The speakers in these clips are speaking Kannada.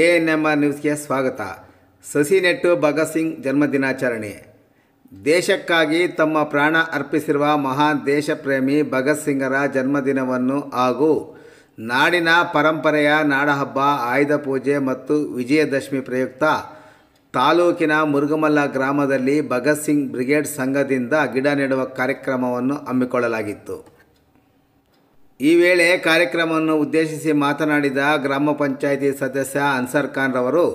ಎ ಎನ್ ಎಮ್ ಆರ್ ನ್ಯೂಸ್ಗೆ ಸ್ವಾಗತ ಸಸಿ ನೆಟ್ಟು ಭಗತ್ ಸಿಂಗ್ ಜನ್ಮದಿನಾಚರಣೆ ದೇಶಕ್ಕಾಗಿ ತಮ್ಮ ಪ್ರಾಣ ಅರ್ಪಿಸಿರುವ ಮಹಾನ್ ದೇಶಪ್ರೇಮಿ ಭಗತ್ ಸಿಂಗರ ಜನ್ಮದಿನವನ್ನು ಹಾಗೂ ನಾಡಿನ ಪರಂಪರೆಯ ನಾಡಹಬ್ಬ ಆಯುಧ ಪೂಜೆ ಮತ್ತು ವಿಜಯದಶಮಿ ಪ್ರಯುಕ್ತ ತಾಲೂಕಿನ ಮುರುಗಮಲ್ಲ ಗ್ರಾಮದಲ್ಲಿ ಭಗತ್ ಸಿಂಗ್ ಬ್ರಿಗೇಡ್ ಸಂಘದಿಂದ ಗಿಡ ನೆಡುವ ಕಾರ್ಯಕ್ರಮವನ್ನು ಹಮ್ಮಿಕೊಳ್ಳಲಾಗಿತ್ತು ಈ ವೇಳೆ ಕಾರ್ಯಕ್ರಮವನ್ನು ಉದ್ದೇಶಿಸಿ ಮಾತನಾಡಿದ ಗ್ರಾಮ ಪಂಚಾಯಿತಿ ಸದಸ್ಯ ಅನ್ಸರ್ ಖಾನ್ ರವರು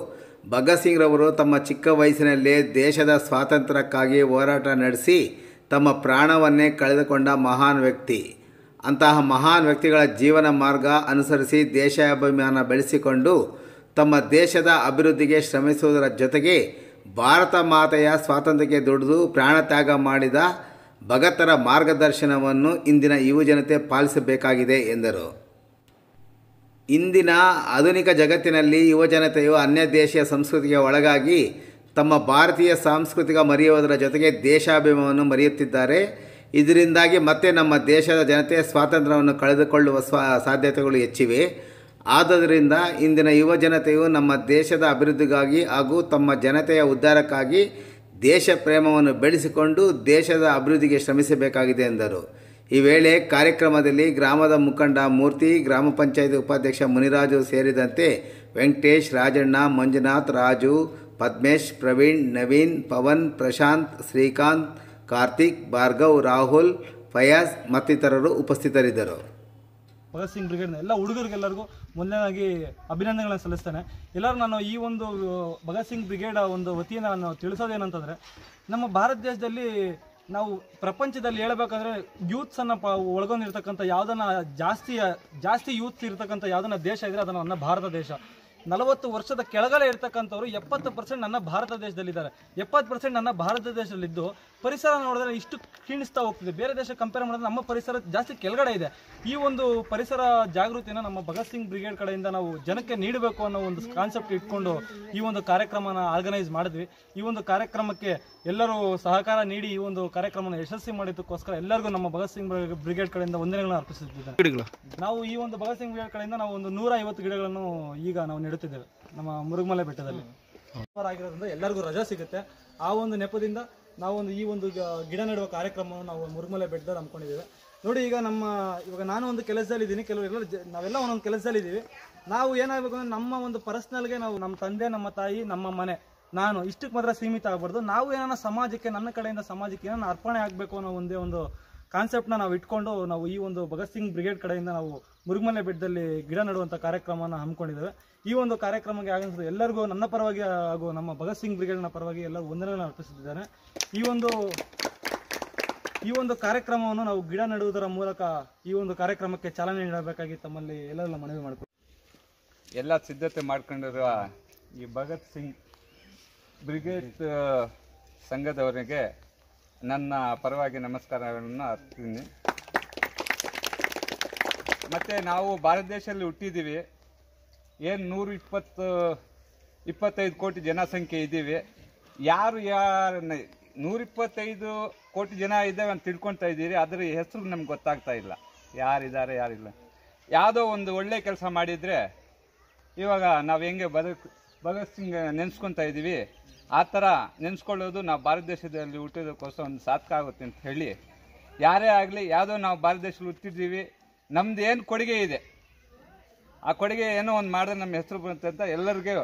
ಭಗತ್ ಸಿಂಗ್ ರವರು ತಮ್ಮ ಚಿಕ್ಕ ವಯಸ್ಸಿನಲ್ಲೇ ದೇಶದ ಸ್ವಾತಂತ್ರ್ಯಕ್ಕಾಗಿ ಹೋರಾಟ ನಡೆಸಿ ತಮ್ಮ ಪ್ರಾಣವನ್ನೇ ಕಳೆದುಕೊಂಡ ಮಹಾನ್ ವ್ಯಕ್ತಿ ಅಂತಹ ಮಹಾನ್ ವ್ಯಕ್ತಿಗಳ ಜೀವನ ಮಾರ್ಗ ಅನುಸರಿಸಿ ದೇಶಾಭಿಮಾನ ಬೆಳೆಸಿಕೊಂಡು ತಮ್ಮ ದೇಶದ ಅಭಿವೃದ್ಧಿಗೆ ಶ್ರಮಿಸುವುದರ ಜೊತೆಗೆ ಭಾರತ ಮಾತೆಯ ಸ್ವಾತಂತ್ರ್ಯಕ್ಕೆ ದುಡಿದು ಪ್ರಾಣತ್ಯಾಗ ಮಾಡಿದ ಭಗತರ ಮಾರ್ಗದರ್ಶನವನ್ನು ಇಂದಿನ ಯುವಜನತೆ ಪಾಲಿಸಬೇಕಾಗಿದೆ ಎಂದರು ಇಂದಿನ ಆಧುನಿಕ ಜಗತ್ತಿನಲ್ಲಿ ಯುವಜನತೆಯು ಅನ್ಯ ದೇಶೀಯ ಸಂಸ್ಕೃತಿಗೆ ಒಳಗಾಗಿ ತಮ್ಮ ಭಾರತೀಯ ಸಾಂಸ್ಕೃತಿಕ ಮರೆಯುವುದರ ಜೊತೆಗೆ ದೇಶಾಭಿಮಾನವನ್ನು ಮರೆಯುತ್ತಿದ್ದಾರೆ ಇದರಿಂದಾಗಿ ಮತ್ತೆ ನಮ್ಮ ದೇಶದ ಜನತೆ ಸ್ವಾತಂತ್ರ್ಯವನ್ನು ಕಳೆದುಕೊಳ್ಳುವ ಸ್ವ ಸಾಧ್ಯತೆಗಳು ಹೆಚ್ಚಿವೆ ಆದ್ದರಿಂದ ಇಂದಿನ ಯುವ ಜನತೆಯು ನಮ್ಮ ದೇಶದ ಅಭಿವೃದ್ಧಿಗಾಗಿ ಹಾಗೂ ತಮ್ಮ ಜನತೆಯ ಉದ್ಧಾರಕ್ಕಾಗಿ ದೇಶ ಪ್ರೇಮವನ್ನು ಬೆಳೆಸಿಕೊಂಡು ದೇಶದ ಅಭಿವೃದ್ಧಿಗೆ ಶ್ರಮಿಸಬೇಕಾಗಿದೆ ಎಂದರು ಈ ವೇಳೆ ಕಾರ್ಯಕ್ರಮದಲ್ಲಿ ಗ್ರಾಮದ ಮುಖಂಡ ಮೂರ್ತಿ ಗ್ರಾಮ ಪಂಚಾಯತ್ ಉಪಾಧ್ಯಕ್ಷ ಮುನಿರಾಜು ಸೇರಿದಂತೆ ವೆಂಕಟೇಶ್ ರಾಜಣ್ಣ ಮಂಜುನಾಥ್ ರಾಜು ಪದ್ಮೇಶ್ ಪ್ರವೀಣ್ ನವೀನ್ ಪವನ್ ಪ್ರಶಾಂತ್ ಶ್ರೀಕಾಂತ್ ಕಾರ್ತಿಕ್ ಭಾರ್ಗವ್ ರಾಹುಲ್ ಫಯಾಜ್ ಮತ್ತಿತರರು ಉಪಸ್ಥಿತರಿದ್ದರು ಭಗತ್ ಸಿಂಗ್ ಬ್ರಿಗೇಡ್ನ ಎಲ್ಲ ಹುಡುಗರಿಗೆಲ್ಲರಿಗೂ ಮೊದಲನೇದಾಗಿ ಅಭಿನಂದನೆಗಳನ್ನು ಸಲ್ಲಿಸ್ತೇನೆ ಎಲ್ಲರೂ ನಾನು ಈ ಒಂದು ಭಗತ್ ಸಿಂಗ್ ಬ್ರಿಗೇಡ್ ಒಂದು ವತಿಯನ್ನು ನಾನು ತಿಳಿಸೋದೇನಂತಂದರೆ ನಮ್ಮ ಭಾರತ ದೇಶದಲ್ಲಿ ನಾವು ಪ್ರಪಂಚದಲ್ಲಿ ಹೇಳಬೇಕಂದ್ರೆ ಯೂತ್ಸನ್ನು ಪ ಒಳಗೊಂಡಿರ್ತಕ್ಕಂಥ ಯಾವುದನ್ನ ಜಾಸ್ತಿ ಜಾಸ್ತಿ ಯೂತ್ಸ್ ಇರ್ತಕ್ಕಂಥ ಯಾವುದನ್ನ ದೇಶ ಇದ್ದರೆ ಅದನ್ನು ಭಾರತ ದೇಶ ನಲವತ್ತು ವರ್ಷದ ಕೆಳಗಡೆ ಇರ್ತಕ್ಕಂಥವ್ರು ಎಪ್ಪತ್ತು ಪರ್ಸೆಂಟ್ ನನ್ನ ಭಾರತ ದೇಶದಲ್ಲಿದ್ದಾರೆ ಎಪ್ಪತ್ತು ಪರ್ಸೆಂಟ್ ನನ್ನ ಭಾರತ ದೇಶದಲ್ಲಿದ್ದು ಪರಿಸರ ನೋಡಿದ್ರೆ ಇಷ್ಟು ಕ್ಷೀಣಿಸ್ತಾ ಹೋಗ್ತಿದೆ ಬೇರೆ ದೇಶ ಕಂಪೇರ್ ಮಾಡಿದ್ರೆ ನಮ್ಮ ಪರಿಸರ ಜಾಸ್ತಿ ಕೆಳಗಡೆ ಇದೆ ಈ ಒಂದು ಪರಿಸರ ಜಾಗೃತಿಯನ್ನು ನಮ್ಮ ಭಗತ್ ಸಿಂಗ್ ಬ್ರಿಗೇಡ್ ಕಡೆಯಿಂದ ನಾವು ಜನಕ್ಕೆ ನೀಡಬೇಕು ಅನ್ನೋ ಒಂದು ಕಾನ್ಸೆಪ್ಟ್ ಇಟ್ಕೊಂಡು ಈ ಒಂದು ಕಾರ್ಯಕ್ರಮನ ಆರ್ಗನೈಸ್ ಮಾಡಿದ್ವಿ ಈ ಒಂದು ಕಾರ್ಯಕ್ರಮಕ್ಕೆ ಎಲ್ಲರೂ ಸಹಕಾರ ನೀಡಿ ಈ ಒಂದು ಕಾರ್ಯಕ್ರಮ ಯಶಸ್ವಿ ಮಾಡಿದ್ದಕ್ಕೋಸ್ಕರ ಎಲ್ಲರಿಗೂ ನಮ್ಮ ಭಗತ್ ಸಿಂಗ್ ಬ್ರಿಗೇಡ್ ಕಡೆಯಿಂದ ವಂದನೆಗಳನ್ನು ಅರ್ಪಿಸುತ್ತಿದ್ದಾರೆ ನಾವು ಈ ಒಂದು ಭಗತ್ ಸಿಂಗ್ ಬ್ರಿಗೇಡ್ ಕಡೆಯಿಂದ ನಾವು ಒಂದು ನೂರ ಐವತ್ತು ಗಿಡಗಳನ್ನು ಈಗ ನಾವು ನೆಡುತ್ತೇವೆ ಬಿಡುತ್ತಿದ್ದೇವೆ ನಮ್ಮ ಮುರುಗಮಲೆ ಬೆಟ್ಟದಲ್ಲಿ ಆಗಿರೋದ್ರಿಂದ ಎಲ್ಲರಿಗೂ ರಜಾ ಸಿಗುತ್ತೆ ಆ ಒಂದು ನೆಪದಿಂದ ನಾವೊಂದು ಈ ಒಂದು ಗಿಡ ನೆಡುವ ಕಾರ್ಯಕ್ರಮವನ್ನು ನಾವು ಮುರುಗಮಲೆ ಬೆಟ್ಟದಲ್ಲಿ ಅನ್ಕೊಂಡಿದ್ದೇವೆ ನೋಡಿ ಈಗ ನಮ್ಮ ಇವಾಗ ನಾನು ಒಂದು ಕೆಲಸದಲ್ಲಿ ಇದ್ದೀನಿ ಕೆಲವರು ಎಲ್ಲ ನಾವೆಲ್ಲ ಒಂದೊಂದು ಕೆಲಸದಲ್ಲಿ ಇದ್ದೀವಿ ನಾವು ಏನಾಗಬೇಕು ಅಂದ್ರೆ ನಮ್ಮ ಒಂದು ಪರ್ಸ್ನಲ್ಗೆ ನಾವು ನಮ್ಮ ತಂದೆ ನಮ್ಮ ತಾಯಿ ನಮ್ಮ ಮನೆ ನಾನು ಇಷ್ಟಕ್ಕೆ ಮಾತ್ರ ಸೀಮಿತ ಆಗಬಾರ್ದು ನಾವು ಏನಾದ್ರೂ ಸಮಾಜಕ್ಕೆ ನನ್ನ ಕಡೆಯಿಂದ ಸಮಾಜಕ್ಕೆ ಏನೋ ಅರ್ಪಣೆ ಆಗಬೇಕು ಅನ್ನೋ ಒಂದೇ ಒಂದು ಕಾನ್ಸೆಪ್ಟ್ನ ನಾವು ಇಟ್ಕೊಂಡು ನಾವು ಈ ಒಂದು ಭಗತ್ ಸಿಂಗ್ ಬ್ರಿಗೇಡ್ ಕಡೆಯಿಂದ ನಾವು ಮುರುಗ್ಮನೆ ಬೆಟ್ಟದಲ್ಲಿ ಗಿಡ ನೆಡುವಂಥ ಕಾರ್ಯಕ್ರಮನ ಹಮ್ಮಿಕೊಂಡಿದ್ದೇವೆ ಈ ಒಂದು ಕಾರ್ಯಕ್ರಮಕ್ಕೆ ಆಗಮಿಸಿದ ಎಲ್ಲರಿಗೂ ನನ್ನ ಪರವಾಗಿ ಹಾಗೂ ನಮ್ಮ ಭಗತ್ ಸಿಂಗ್ ಬ್ರಿಗೇಡ್ನ ಪರವಾಗಿ ಎಲ್ಲರೂ ವಂದನೆಗಳನ್ನು ಅರ್ಪಿಸುತ್ತಿದ್ದಾರೆ ಈ ಒಂದು ಈ ಒಂದು ಕಾರ್ಯಕ್ರಮವನ್ನು ನಾವು ಗಿಡ ನೆಡುವುದರ ಮೂಲಕ ಈ ಒಂದು ಕಾರ್ಯಕ್ರಮಕ್ಕೆ ಚಾಲನೆ ನೀಡಬೇಕಾಗಿ ತಮ್ಮಲ್ಲಿ ಎಲ್ಲರೆಲ್ಲ ಮನವಿ ಮಾಡ್ಕೊ ಎಲ್ಲ ಸಿದ್ಧತೆ ಮಾಡ್ಕೊಂಡಿರುವ ಈ ಭಗತ್ ಸಿಂಗ್ ಬ್ರಿಗೇಡ್ ಸಂಘದವರಿಗೆ ನನ್ನ ಪರವಾಗಿ ನಮಸ್ಕಾರಗಳನ್ನು ಅರ್ತೀನಿ ಮತ್ತು ನಾವು ಭಾರತ ದೇಶದಲ್ಲಿ ಹುಟ್ಟಿದ್ದೀವಿ ಏನು ನೂರು ಇಪ್ಪತ್ತು ಇಪ್ಪತ್ತೈದು ಕೋಟಿ ಜನಸಂಖ್ಯೆ ಇದ್ದೀವಿ ಯಾರು ಯಾರ ನೂರಿಪ್ಪತ್ತೈದು ಕೋಟಿ ಜನ ಇದ್ದಾವೆ ಅಂತ ತಿಳ್ಕೊಳ್ತಾ ಇದ್ದೀರಿ ಅದರ ಹೆಸರು ನಮ್ಗೆ ಗೊತ್ತಾಗ್ತಾ ಇಲ್ಲ ಯಾರಿದ್ದಾರೆ ಯಾರಿಲ್ಲ ಯಾವುದೋ ಒಂದು ಒಳ್ಳೆ ಕೆಲಸ ಮಾಡಿದರೆ ಇವಾಗ ನಾವು ಹೆಂಗೆ ಭಗತ್ ಭಗತ್ ಸಿಂಗ್ ನೆನೆಸ್ಕೊತಾ ಇದ್ದೀವಿ ಆ ಥರ ನೆನೆಸ್ಕೊಳ್ಳೋದು ನಾವು ಭಾರತ ದೇಶದಲ್ಲಿ ಹುಟ್ಟಿದಕ್ಕೋಸ್ಕರ ಒಂದು ಸಾರ್ಥಕ ಆಗುತ್ತೆ ಅಂತ ಹೇಳಿ ಯಾರೇ ಆಗಲಿ ಯಾವುದೋ ನಾವು ಭಾರತ ದೇಶದಲ್ಲಿ ಹುಟ್ಟಿದ್ದೀವಿ ನಮ್ದು ಏನು ಕೊಡುಗೆ ಇದೆ ಆ ಕೊಡುಗೆ ಏನೋ ಒಂದು ಮಾಡಿದ್ರೆ ನಮ್ಮ ಹೆಸರು ಬರುತ್ತೆ ಅಂತ ಎಲ್ಲರಿಗೆ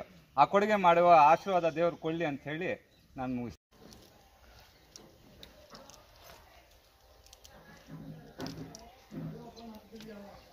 ಆ ಕೊಡುಗೆ ಮಾಡುವ ಆಶೀರ್ವಾದ ದೇವರು ಕೊಡಲಿ ಅಂತ ಹೇಳಿ ನಾನು ಮುಗಿಸ್ತೀನಿ